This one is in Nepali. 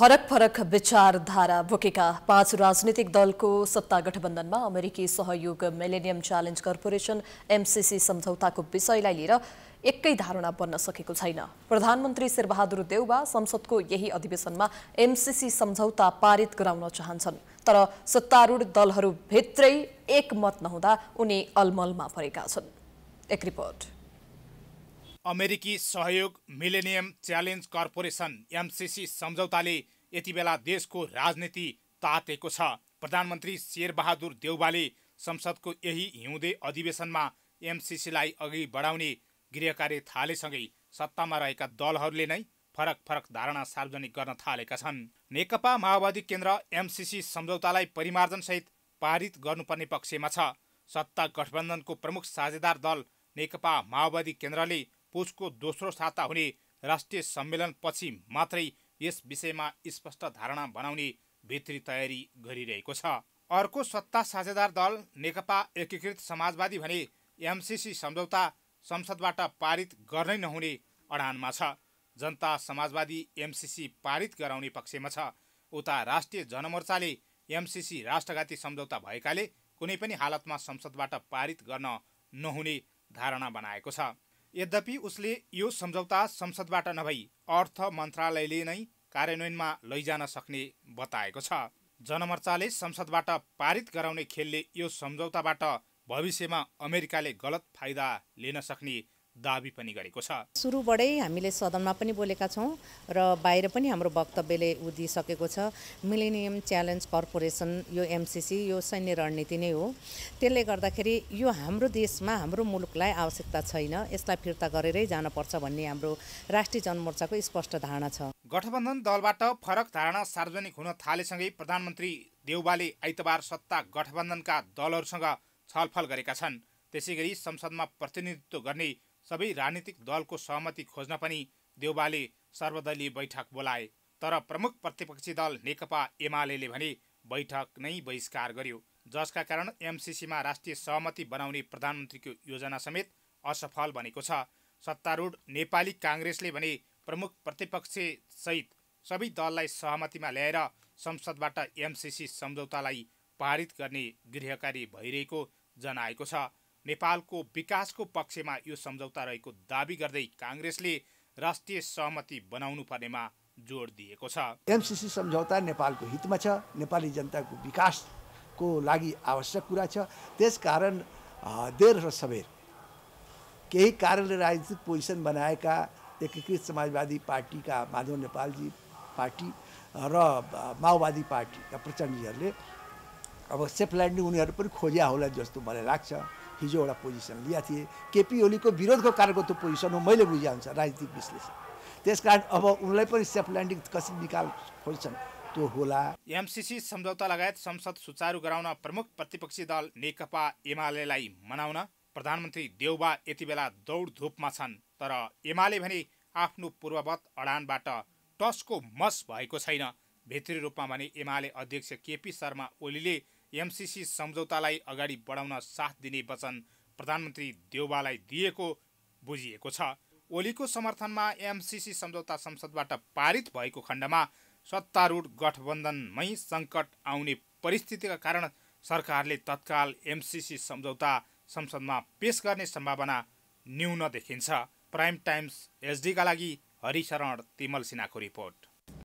फरक फरक विचारधारा बोकेका पाँच राजनीतिक दलको सत्ता गठबन्धनमा अमेरिकी सहयोग मिलेनियम च्यालेन्ज कर्पोरेसन एमसिसी सम्झौताको विषयलाई लिएर एकै धारणा बन्न सकेको छैन प्रधानमन्त्री शेरबहादुर देउवा संसदको यही अधिवेशनमा एमसिसी सम्झौता पारित गराउन चाहन्छन् तर सत्तारूढ दलहरू भित्रै एकमत नहुँदा उनी अलमलमा परेका छन् एक रिपोर्ट अमेरिकी सहयोग मिलेनियम च्यालेन्ज कर्पोरेसन एमसिसी सम्झौताले यति बेला देशको राजनीति तातेको छ प्रधानमन्त्री शेरबहादुर देउबाले संसदको यही हिउँदे अधिवेशनमा एमसिसीलाई अघि बढाउने गृह कार्य थालेसँगै सत्तामा रहेका दलहरूले नै फरक फरक धारणा सार्वजनिक गर्न थालेका छन् नेकपा माओवादी केन्द्र एमसिसी सम्झौतालाई परिमार्जनसहित पारित गर्नुपर्ने पक्षमा छ सत्ता गठबन्धनको प्रमुख साझेदार दल नेकपा माओवादी केन्द्रले पुसको दोस्रो साता हुने राष्ट्रिय सम्मेलनपछि मात्रै यस विषयमा स्पष्ट धारणा बनाउने भित्री तयारी गरिरहेको छ अर्को सत्ता साझेदार दल नेकपा एकीकृत समाजवादी भने एमसिसी सम्झौता संसदबाट पारित गर्नै नहुने अडानमा छ जनता समाजवादी एमसिसी पारित गराउने पक्षमा छ उता राष्ट्रिय जनमोर्चाले एमसिसी राष्ट्रघाती सम्झौता भएकाले कुनै पनि हालतमा संसदबाट पारित गर्न नहुने धारणा बनाएको छ यद्यपि उसले यो सम्झौता संसदबाट नभई अर्थ मन्त्रालयले नै कार्यान्वयनमा लैजान सक्ने बताएको छ जनमोर्चाले संसदबाट पारित गराउने खेलले यो सम्झौताबाट भविष्यमा अमेरिकाले गलत फाइदा लिन सक्ने दावी पनि गरेको छ सुरुबाटै हामीले सदनमा पनि बोलेका छौँ र बाहिर पनि हाम्रो वक्तव्यले उदिसकेको छ मिलेनियम च्यालेन्ज कर्पोरेसन यो एमसिसी यो सैन्य रणनीति नै हो त्यसले गर्दाखेरि यो हाम्रो देशमा हाम्रो मुलुकलाई आवश्यकता छैन यसलाई फिर्ता गरेरै जानुपर्छ भन्ने हाम्रो राष्ट्रिय जनमोर्चाको स्पष्ट धारणा छ गठबन्धन दलबाट फरक धारणा सार्वजनिक हुन थालेसँगै प्रधानमन्त्री देउबाले आइतबार सत्ता गठबन्धनका दलहरूसँग छलफल गरेका छन् त्यसै गरी संसदमा प्रतिनिधित्व गर्ने सबै राजनीतिक दलको सहमति खोज्न पनि देउबाले सर्वदलीय बैठक बोलाए तर प्रमुख प्रतिपक्षी दल नेकपा एमाले भने बैठक नै बहिष्कार गर्यो जसका कारण एमसिसीमा राष्ट्रिय सहमति बनाउने प्रधानमन्त्रीको योजना समेत असफल बनेको छ सत्तारूढ नेपाली काङ्ग्रेसले भने प्रमुख प्रतिपक्षसहित सबै दललाई सहमतिमा ल्याएर संसदबाट एमसिसी सम्झौतालाई पारित गर्ने गृहकारी भइरहेको जनाएको छ नेपालको विकासको पक्षमा यो सम्झौता रहेको दावी गर्दै काङ्ग्रेसले राष्ट्रिय सहमति बनाउनु पर्नेमा जोड दिएको छ एमसिसी सम्झौता नेपालको हितमा छ नेपाली जनताको विकासको लागि आवश्यक कुरा छ त्यसकारण देर र सबेर केही कारणले राजनीतिक पोजिसन बनाएका एकीकृत समाजवादी पार्टीका माधव नेपालजी पार्टी र माओवादी पार्टीका प्रचण्डजीहरूले अब सेफ ल्यान्डिङ उनीहरू पनि खोज्या होला जस्तो मलाई लाग्छ हिजो एउटा पोजिसन लिएका थिएँ केपी ओलीको विरोधको कारणको त्यो पोजिसन हो मैले बुझिहाल्छ राजनीतिक विश्लेषण त्यसकारण अब उनलाई पनि सेफ ल्यान्डिङ कसरी निकाल खोज्छन् त्यो होला एमसिसी सम्झौता लगायत संसद सुचारू गराउन प्रमुख प्रतिपक्षी दल नेकपा एमालेलाई मनाउन प्रधानमन्त्री देउबा यति बेला दौडधुपमा छन् तर एमाले भने आफ्नो पूर्ववत अडानबाट टसको मस भएको छैन भित्री रूपमा भने एमाले अध्यक्ष केपी शर्मा ओलीले एमसिसी सम्झौतालाई अगाडि बढाउन साथ दिने वचन प्रधानमन्त्री देउबालाई दिएको बुझिएको छ ओलीको समर्थनमा एमसिसी सम्झौता संसदबाट पारित भएको खण्डमा सत्तारूढ गठबन्धनमै सङ्कट आउने परिस्थितिका कारण सरकारले तत्काल एमसिसी सम्झौता संसदमा पेस गर्ने सम्भावना न्यून देखिन्छ प्राइम टाइम्स एसडीका लागि हरिशरण तिमल सिन्हाको रिपोर्ट